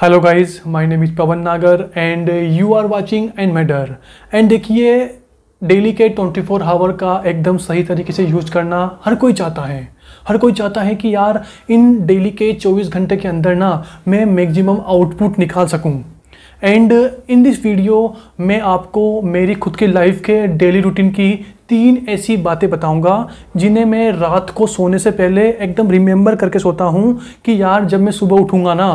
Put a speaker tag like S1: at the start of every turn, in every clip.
S1: hello guys my name is Pawan Nagar and you are watching and मैडर and देखिए daily के 24 our का एकदम सही तरीके से यूज करना हर कोई चाहता है हर कोई चाहता है कि यार इन डेली के 24 घंटे के अंदर ना मैं मैक्सिमम आउटपुट निकाल सकूं एंड इन दिस वीडियो मैं आपको मेरी खुद के लाइफ के डेली रूटीन की तीन ऐसी बातें बताऊंगा जिन्हें मैं रात को सोने से पहले एकदम रिमेंबर करके सोता हूँ कि यार जब मैं सुबह उठूँगा ना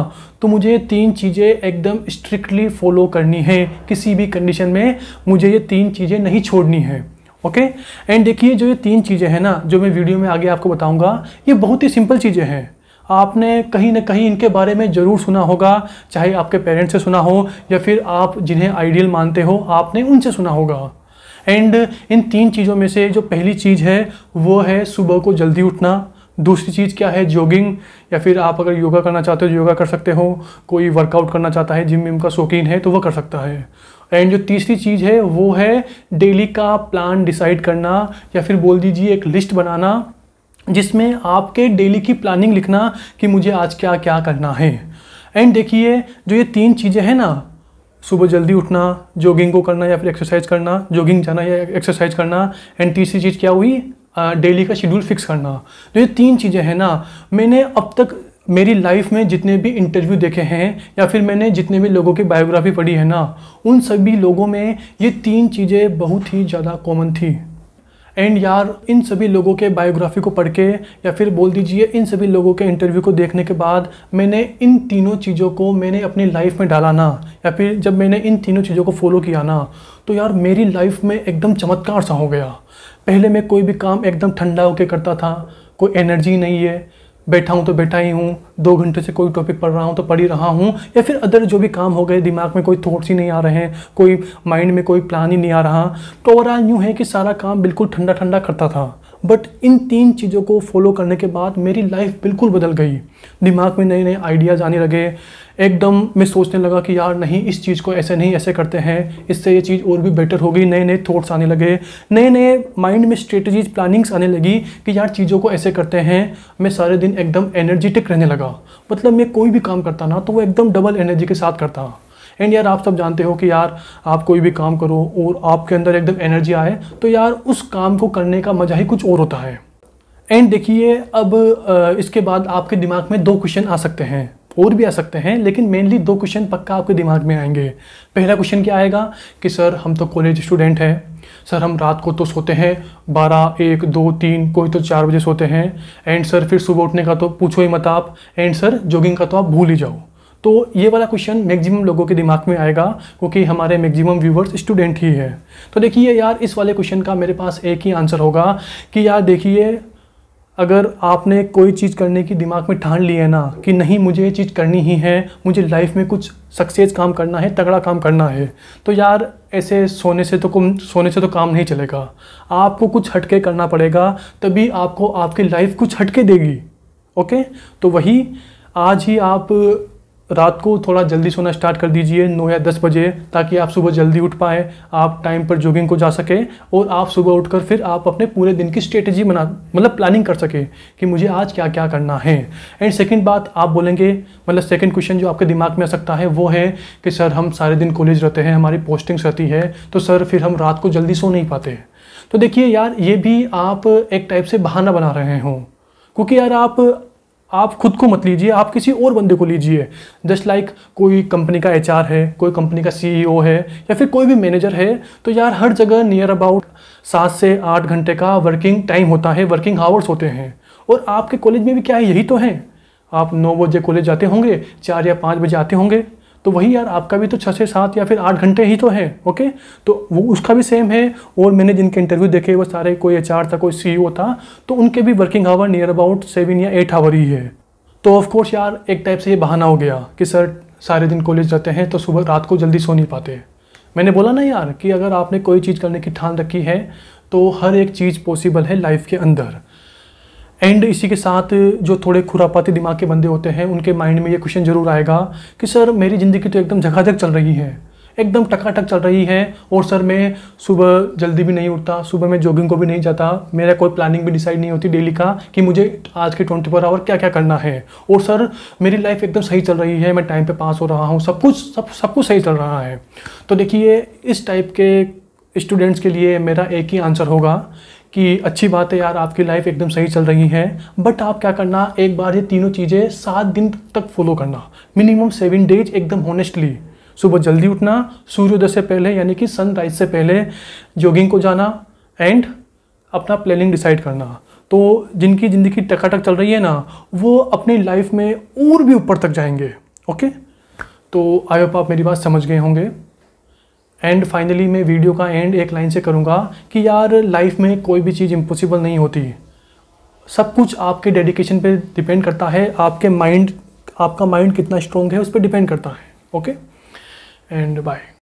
S1: तो मुझे तीन चीज़ें एकदम स्ट्रिक्टली फॉलो करनी है किसी भी कंडीशन में मुझे ये तीन चीज़ें नहीं छोड़नी है ओके एंड देखिए जो ये तीन चीज़ें हैं ना जो मैं वीडियो में आगे आपको बताऊँगा ये बहुत ही सिंपल चीज़ें हैं आपने कहीं ना कहीं इनके बारे में ज़रूर सुना होगा चाहे आपके पेरेंट्स से सुना हो या फिर आप जिन्हें आइडियल मानते हो आपने उनसे सुना होगा एंड इन तीन चीज़ों में से जो पहली चीज़ है वो है सुबह को जल्दी उठना दूसरी चीज़ क्या है जॉगिंग या फिर आप अगर योगा करना चाहते हो योगा तो कर सकते हो कोई वर्कआउट करना चाहता है जिम विम का शौकीन है तो वह कर सकता है एंड जो तीसरी चीज़ है वो है डेली का प्लान डिसाइड करना या फिर बोल दीजिए एक लिस्ट बनाना जिसमें आपके डेली की प्लानिंग लिखना कि मुझे आज क्या क्या करना है एंड देखिए जो ये तीन चीज़ें हैं ना सुबह जल्दी उठना जॉगिंग को करना या फिर एक्सरसाइज करना जॉगिंग जाना या एक्सरसाइज करना एंड तीसरी चीज़ क्या हुई डेली का शेड्यूल फिक्स करना तो ये तीन चीज़ें हैं ना मैंने अब तक मेरी लाइफ में जितने भी इंटरव्यू देखे हैं या फिर मैंने जितने भी लोगों की बायोग्राफी पढ़ी है ना उन सभी लोगों में ये तीन चीज़ें बहुत ही ज़्यादा कॉमन थी एंड यार इन सभी लोगों के बायोग्राफी को पढ़ के या फिर बोल दीजिए इन सभी लोगों के इंटरव्यू को देखने के बाद मैंने इन तीनों चीज़ों को मैंने अपनी लाइफ में डाला ना या फिर जब मैंने इन तीनों चीज़ों को फॉलो किया ना तो यार मेरी लाइफ में एकदम चमत्कार सा हो गया पहले मैं कोई भी काम एकदम ठंडा होकर करता था कोई एनर्जी नहीं है बैठा हूँ तो बैठा ही हूँ दो घंटे से कोई टॉपिक पढ़ रहा हूँ तो पढ़ ही रहा हूँ या फिर अदर जो भी काम हो गए दिमाग में कोई थॉट्स ही नहीं आ रहे हैं कोई माइंड में कोई प्लान ही नहीं आ रहा तो ओवरऑल यूँ है कि सारा काम बिल्कुल ठंडा ठंडा करता था बट इन तीन चीज़ों को फॉलो करने के बाद मेरी लाइफ बिल्कुल बदल गई दिमाग में नए नए आइडियाज़ आने लगे एकदम मैं सोचने लगा कि यार नहीं इस चीज़ को ऐसे नहीं ऐसे करते हैं इससे ये चीज़ और भी बेटर होगी नए नए थॉट्स आने लगे नए नए माइंड में स्ट्रेटजीज प्लानिंग्स आने लगी कि यार चीज़ों को ऐसे करते हैं मैं सारे दिन एकदम एनर्जेटिक रहने लगा मतलब मैं कोई भी काम करता ना तो वो एकदम डबल एनर्जी के साथ करता एंड यार आप सब जानते हो कि यार आप कोई भी काम करो और आपके अंदर एकदम एनर्जी आए तो यार उस काम को करने का मज़ा ही कुछ और होता है एंड देखिए अब इसके बाद आपके दिमाग में दो क्वेश्चन आ सकते हैं और भी आ सकते हैं लेकिन मेनली दो क्वेश्चन पक्का आपके दिमाग में आएंगे पहला क्वेश्चन क्या आएगा कि सर हम तो कॉलेज स्टूडेंट हैं सर हम रात को तो सोते हैं बारह एक दो तीन कोई तो चार बजे सोते हैं एंड सर फिर सुबह उठने का तो पूछो ही मत आप एंड सर जॉगिंग का तो आप भूल ही जाओ तो ये वाला क्वेश्चन मैक्सिमम लोगों के दिमाग में आएगा क्योंकि हमारे मैक्सिमम व्यूवर्स स्टूडेंट ही हैं तो देखिए यार इस वाले क्वेश्चन का मेरे पास एक ही आंसर होगा कि यार देखिए अगर आपने कोई चीज़ करने की दिमाग में ठान ली है ना कि नहीं मुझे ये चीज़ करनी ही है मुझे लाइफ में कुछ सक्सेस काम करना है तगड़ा काम करना है तो यार ऐसे सोने से तो सोने से तो काम नहीं चलेगा आपको कुछ हटके करना पड़ेगा तभी आपको आपकी लाइफ कुछ हटके देगी ओके तो वही आज ही आप रात को थोड़ा जल्दी सोना स्टार्ट कर दीजिए नौ या दस बजे ताकि आप सुबह जल्दी उठ पाएँ आप टाइम पर जॉगिंग को जा सकें और आप सुबह उठकर फिर आप अपने पूरे दिन की स्ट्रेटजी बना मतलब प्लानिंग कर सकें कि मुझे आज क्या क्या करना है एंड सेकेंड बात आप बोलेंगे मतलब सेकेंड क्वेश्चन जो आपके दिमाग में आ सकता है वो है कि सर हम सारे दिन कॉलेज रहते हैं हमारी पोस्टिंग्स रहती है तो सर फिर हम रात को जल्दी सो नहीं पाते तो देखिए यार ये भी आप एक टाइप से बहाना बना रहे हो क्योंकि यार आप आप खुद को मत लीजिए आप किसी और बंदे को लीजिए जस्ट लाइक like कोई कंपनी का एच है कोई कंपनी का सीईओ e है या फिर कोई भी मैनेजर है तो यार हर जगह नियर अबाउट सात से आठ घंटे का वर्किंग टाइम होता है वर्किंग आवर्स होते हैं और आपके कॉलेज में भी क्या है यही तो है आप नौ बजे कॉलेज जाते होंगे चार या पाँच बजे आते होंगे तो वही यार आपका भी तो छः से सात या फिर आठ घंटे ही तो है ओके तो वो उसका भी सेम है और मैंने जिनके इंटरव्यू देखे वो सारे कोई एच था कोई सी e था तो उनके भी working hour near about seven या एट आवर ही है तो ऑफकोर्स यार एक टाइप से ये बहाना हो गया कि सर सारे दिन कॉलेज जाते हैं तो सुबह रात को जल्दी सो नहीं पाते मैंने बोला ना यार कि अगर आपने कोई चीज़ करने की ठान रखी है तो हर एक चीज़ पॉसिबल है लाइफ के अंदर एंड इसी के साथ जो थोड़े खुरापाती दिमाग के बंदे होते हैं उनके माइंड में ये क्वेश्चन जरूर आएगा कि सर मेरी ज़िंदगी तो एकदम झकाझक चल रही है एकदम टकाटक चल रही है और सर मैं सुबह जल्दी भी नहीं उठता सुबह मैं जॉगिंग को भी नहीं जाता मेरा कोई प्लानिंग भी डिसाइड नहीं होती डेली का कि मुझे आज के ट्वेंटी फोर आवर क्या क्या करना है और सर मेरी लाइफ एकदम सही चल रही है मैं टाइम पे पास हो रहा हूँ सब कुछ सब सब कुछ सही चल रहा है तो देखिए इस टाइप के स्टूडेंट्स के लिए मेरा एक ही आंसर होगा कि अच्छी बात है यार आपकी लाइफ एकदम सही चल रही है बट आप क्या करना एक बार ये तीनों चीज़ें सात दिन तक फॉलो करना मिनिमम सेवन डेज एकदम होनेस्टली सुबह जल्दी उठना सूर्योदय से पहले यानी कि सनराइज से पहले जॉगिंग को जाना एंड अपना प्लानिंग डिसाइड करना तो जिनकी ज़िंदगी टकाटक चल रही है ना वो अपनी लाइफ में और भी ऊपर तक जाएंगे ओके तो आई होप आप मेरी बात समझ गए होंगे एंड फाइनली मैं वीडियो का एंड एक लाइन से करूँगा कि यार लाइफ में कोई भी चीज़ इम्पॉसिबल नहीं होती सब कुछ आपके डेडिकेशन पे डिपेंड करता है आपके माइंड आपका माइंड कितना स्ट्रॉन्ग है उस पर डिपेंड करता है ओके एंड बाय